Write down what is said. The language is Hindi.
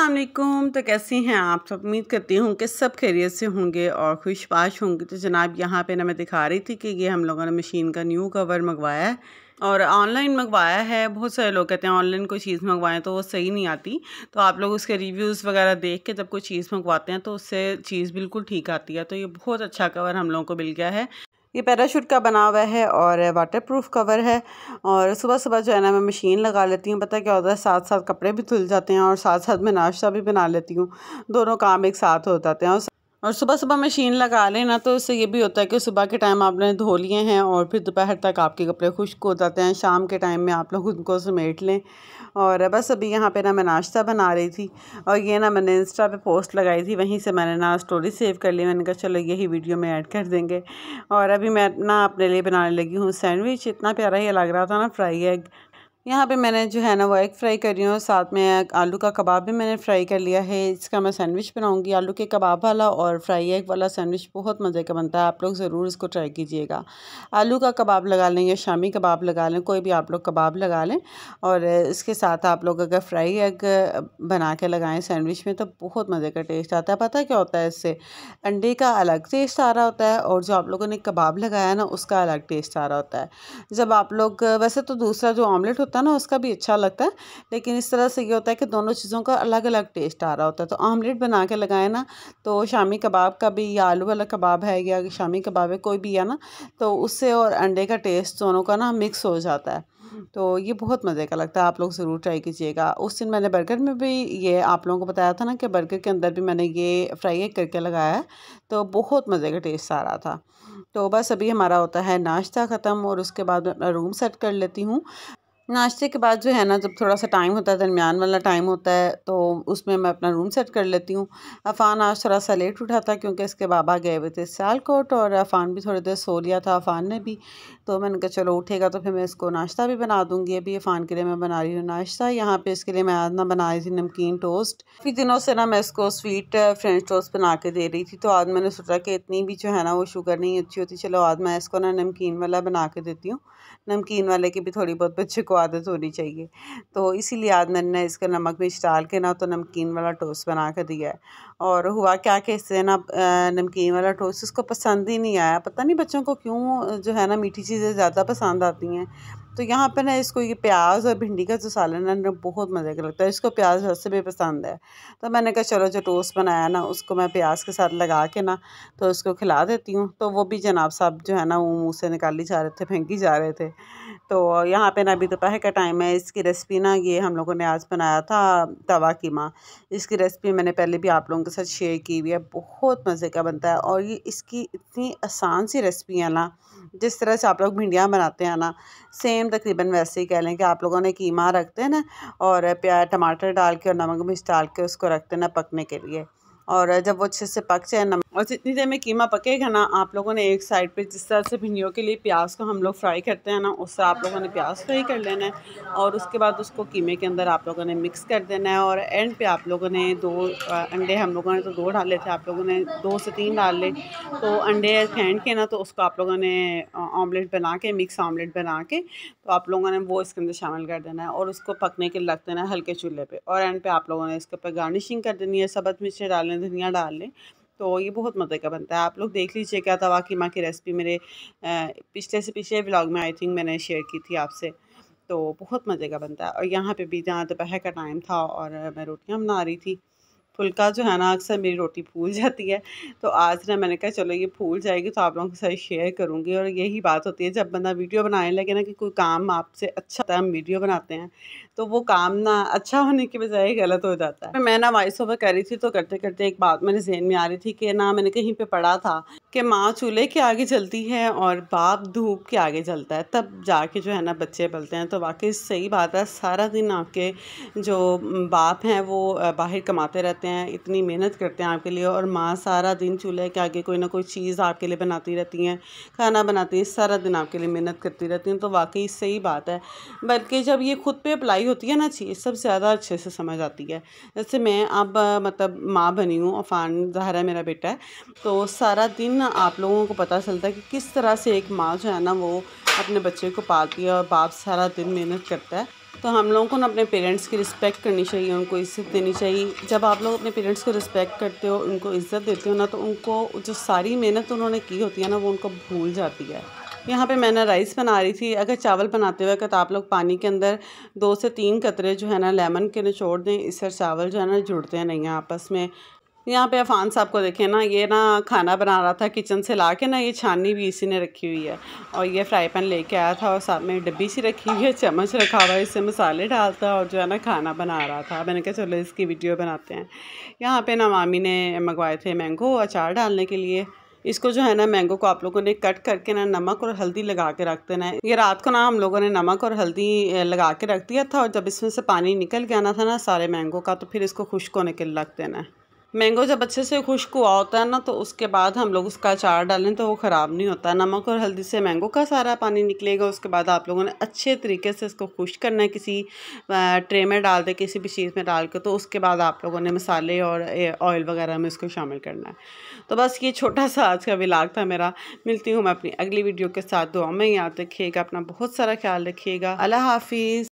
असलकुम तो कैसे हैं आप सब तो उम्मीद करती हूँ कि सब खैरियत से होंगे और खुशबाश होंगे तो जनाब यहाँ पे ना मैं दिखा रही थी कि ये हम लोगों ने मशीन का न्यू कवर मंगवाया है और ऑनलाइन मंगवाया है बहुत सारे लोग कहते हैं ऑनलाइन कोई चीज़ मंगवाएं तो वो सही नहीं आती तो आप लोग उसके रिव्यूज़ वगैरह देख के जब कोई चीज़ मंगवाते हैं तो उससे चीज़ बिल्कुल ठीक आती है तो ये बहुत अच्छा कवर हम लोगों को मिल गया है ये पैराशूट का बना हुआ है और वाटर प्रूफ कवर है और सुबह सुबह जो है ना मैं मशीन लगा लेती हूँ पता क्या होता है साथ साथ कपड़े भी धुल जाते हैं और साथ साथ मैं नाश्ता भी बना लेती हूँ दोनों काम एक साथ हो जाते हैं और और सुबह सुबह मशीन लगा लें ना तो इससे ये भी होता है कि सुबह के टाइम आपने धो लिए हैं और फिर दोपहर तक आपके कपड़े खुश्क हो जाते हैं शाम के टाइम में आप लोग खुद को समेट लें और बस अभी यहाँ पे ना मैं नाश्ता बना रही थी और ये ना मैंने इंस्टा पे पोस्ट लगाई थी वहीं से मैंने ना स्टोरी सेव कर ली मैंने कहा चलो यही वीडियो में ऐड कर देंगे और अभी मैं ना अपने लिए बनाने लगी हूँ सैंडविच इतना प्यारा ही लग रहा था ना फ्राई एग यहाँ पे मैंने जो है ना वो एग फ्राई कर रही हूँ साथ में आलू का कबाब भी मैंने फ्राई कर लिया है इसका मैं सैंडविच बनाऊँगी आलू के कबाब वाला और फ्राई एग वाला सैंडविच बहुत मज़े का बनता है आप लोग ज़रूर इसको ट्राई कीजिएगा आलू का कबाब लगा लें या शामी कबाब लगा लें कोई भी आप लोग कबाब लगा लें और इसके साथ आप लोग अगर फ्राई एग बना के लगाएँ सैंडविच में तो बहुत मज़े का टेस्ट आता है पता क्या होता है इससे अंडे का अलग टेस्ट आ रहा होता है और जो आप लोगों ने कबाब लगाया ना उसका अलग टेस्ट आ रहा होता है जब आप लोग वैसे तो दूसरा जो ऑमलेट होता है होता है ना उसका भी अच्छा लगता है लेकिन इस तरह से ये होता है कि दोनों चीज़ों का अलग अलग टेस्ट आ रहा होता है तो आमलेट बना के लगाए ना तो शामी कबाब का भी या आलू वाला कबाब है या शामी कबाब है कोई भी है ना तो उससे और अंडे का टेस्ट दोनों का ना मिक्स हो जाता है तो ये बहुत मज़े का लगता है आप लोग ज़रूर ट्राई कीजिएगा उस दिन मैंने बर्गर में भी ये आप लोगों को बताया था ना कि बर्गर के अंदर भी मैंने ये फ्राई करके लगाया है तो बहुत मज़े का टेस्ट आ रहा था तो बस अभी हमारा होता है नाश्ता ख़त्म और उसके बाद मैं रूम सेट कर लेती हूँ नाश्ते के बाद जो है ना जब थोड़ा सा टाइम होता है दरमियान वाला टाइम होता है तो उसमें मैं अपना रूम सेट कर लेती हूँ अफ़ान आज थोड़ा सा लेट उठा था क्योंकि इसके बाबा गए हुए थे सियालकोट और अफ़ान भी थोड़ी देर सो लिया था अफ़ान ने भी तो मैंने कहा चलो उठेगा तो फिर मैं इसको नाश्ता भी बना दूँगी अभी अफ़ान के लिए मैं बना रही हूँ नाश्ता यहाँ पर इसके लिए मैं आज ना बना रही थी नमकीन टोस्ट काफ़ी दिनों से ना मैं इसको स्वीट फ्रेंच टोस्ट बना के दे रही थी तो आज मैंने सोचा कि इतनी भी जो है ना वो शुगर नहीं अच्छी होती चलो आज मैं इसको ना नमकीन वाला बना के देती हूँ नमकीन वाले की भी थोड़ी बहुत बच्चे को आदत होनी चाहिए तो इसीलिए आज मैंने इसके नमक मिर्च डाल के ना तो नमकीन वाला टोस्ट बना कर दिया है और हुआ क्या कि इससे ना नमकीन वाला टोस्ट उसको पसंद ही नहीं आया पता नहीं बच्चों को क्यों जो है ना मीठी चीज़ें ज़्यादा पसंद आती हैं तो यहाँ पर ना इसको ये प्याज और भिंडी का जो सालन है ना बहुत मज़े का लगता है इसको प्याज वैसे भी पसंद है तो मैंने कहा चलो जो टोस्ट बनाया ना उसको मैं प्याज के साथ लगा के ना तो उसको खिला देती हूँ तो वो भी जनाब साहब जो है ना वो मुँह से निकाली जा रहे थे फेंकी जा रहे थे तो यहाँ पे ना अभी दोपहर का टाइम है इसकी रेसिपी ना ये हम लोगों ने आज बनाया था तवा कीमा इसकी रेसिपी मैंने पहले भी आप लोगों के साथ शेयर की हुई है बहुत मज़े का बनता है और ये इसकी इतनी आसान सी रेसिपी है ना जिस तरह से आप लोग भिंडियाँ बनाते हैं ना सेम तकरीबन वैसे ही कह लें कि आप लोगों ने कीमा रखते हैं ना और प्याज टमाटर डाल के और नमक मिर्च डाल के उसको रखते हैं ना पकने के लिए और जब वो अच्छे से पक जाए नमक और जितनी देर में कीमा पकेगा ना आप लोगों ने एक साइड पे जिस तरह से भिंडियों के लिए प्याज को हम लोग फ्राई करते हैं ना उस तरह आप लोगों ने प्याज फ्राई कर लेना है और उसके बाद उसको कीमे के अंदर आप लोगों ने मिक्स कर देना है और एंड पे आप लोगों ने दो अंडे हम लोगों ने तो दो डाले थे आप लोगों ने दो से तीन डाल ले तो अंडे फेंड के ना तो उसको आप लोगों ने ऑमलेट बना के मिक्स ऑमलेट बना के तो आप लोगों ने वो इसके अंदर शामिल कर देना है और उसको पकने के लिए रख देना है हल्के चूल्हे पर और एंड पे आप लोगों ने इसके ऊपर गार्निशिंग कर देनी है सबत मिर्चें डालने में धनिया डाल लें तो ये बहुत मज़े का बनता है आप लोग देख लीजिएगा तवा कीमा की रेसिपी मेरे पिछले से पिछले ब्लॉग में आई थिंक मैंने शेयर की थी आपसे तो बहुत मज़े का बनता है और यहाँ पे भी जहाँ दोपहर का टाइम था और मैं रोटियाँ बना रही थी फुलका जो है ना अक्सर मेरी रोटी फूल जाती है तो आज ना मैंने कहा चलो ये फूल जाएगी तो आप लोगों के साथ शेयर करूँगी और यही बात होती है जब बंदा वीडियो बनाने लगे ना कि कोई काम आपसे अच्छा होता है हम वीडियो बनाते हैं तो वो काम ना अच्छा होने के बजाय गलत हो जाता है मैं ना वॉइस ओवर कर रही थी तो करते करते एक बात मेरे जहन में आ रही थी कि ना मैंने कहीं पर पढ़ा था कि माँ चूल्हे के आगे जलती है और बाप धूप के आगे जलता है तब जाके जो है ना बच्चे पलते हैं तो वाकई सही बात है सारा दिन आपके जो बाप हैं वो बाहर कमाते रहते हैं इतनी मेहनत करते हैं आपके लिए और माँ सारा दिन चूल्हे के आगे कोई ना कोई चीज़ आपके लिए बनाती रहती हैं खाना बनाती हैं सारा दिन आपके लिए मेहनत करती रहती हैं तो वाकई सही बात है बल्कि जब ये खुद पर अप्लाई होती है ना चीज़ सबसे ज़्यादा अच्छे से समझ आती है जैसे मैं अब मतलब माँ बनी हूँ अफान जहरा मेरा बेटा है तो सारा दिन ना आप लोगों को पता चलता है कि किस तरह से एक माँ जो है ना वो अपने बच्चे को पालती है और बाप सारा दिन मेहनत करता है तो हम लोगों को ना अपने पेरेंट्स की रिस्पेक्ट करनी चाहिए उनको इज्जत देनी चाहिए जब आप लोग अपने पेरेंट्स को रिस्पेक्ट करते हो उनको इज्जत देते हो ना तो उनको जो सारी मेहनत उन्होंने की होती है ना वो उनको भूल जाती है यहाँ पे मैंने राइस बना रही थी अगर चावल बनाते वक्त आप लोग पानी के अंदर दो से तीन कतरे जो है ना लेमन के निचोड़ दें इससे चावल जो है ना जुड़ते हैं नहीं आपस में यहाँ पे अफान साहब को देखें ना ये ना खाना बना रहा था किचन से ला के ना ये छाननी भी इसी ने रखी हुई है और ये फ्राई पैन लेके आया था और साथ में डब्बी सी रखी हुई है चम्मच रखा हुआ है इससे मसाले डालता और जो है ना खाना बना रहा था मैंने कहा चलो इसकी वीडियो बनाते हैं यहाँ पे ना मामी ने मंगवाए थे मैंगो अचार डालने के लिए इसको जो है ना मैंगो को आप लोगों ने कट करके ना नमक और हल्दी लगा के रख देना है ये रात को ना हम लोगों ने नमक और हल्दी लगा के रख दिया था और जब इसमें से पानी निकल गया ना था ना सारे मैंगो का तो फिर इसको खुश्क होने के लिए रख देना है मैंगो जब अच्छे से खुश्क हुआ होता है ना तो उसके बाद हम लोग उसका अचार डालें तो वो ख़राब नहीं होता नमक और हल्दी से मैंगो का सारा पानी निकलेगा उसके बाद आप लोगों ने अच्छे तरीके से इसको खुश करना है किसी ट्रे में डाल दे किसी भी चीज़ में डाल के तो उसके बाद आप लोगों ने मसाले और ऑयल वगैरह में इसको शामिल करना है तो बस ये छोटा सा आज का विलाग था मेरा मिलती हूँ मैं अपनी अगली वीडियो के साथ दुआ में याद रखिएगा अपना बहुत सारा ख्याल रखिएगा अल्लाह हाफिज़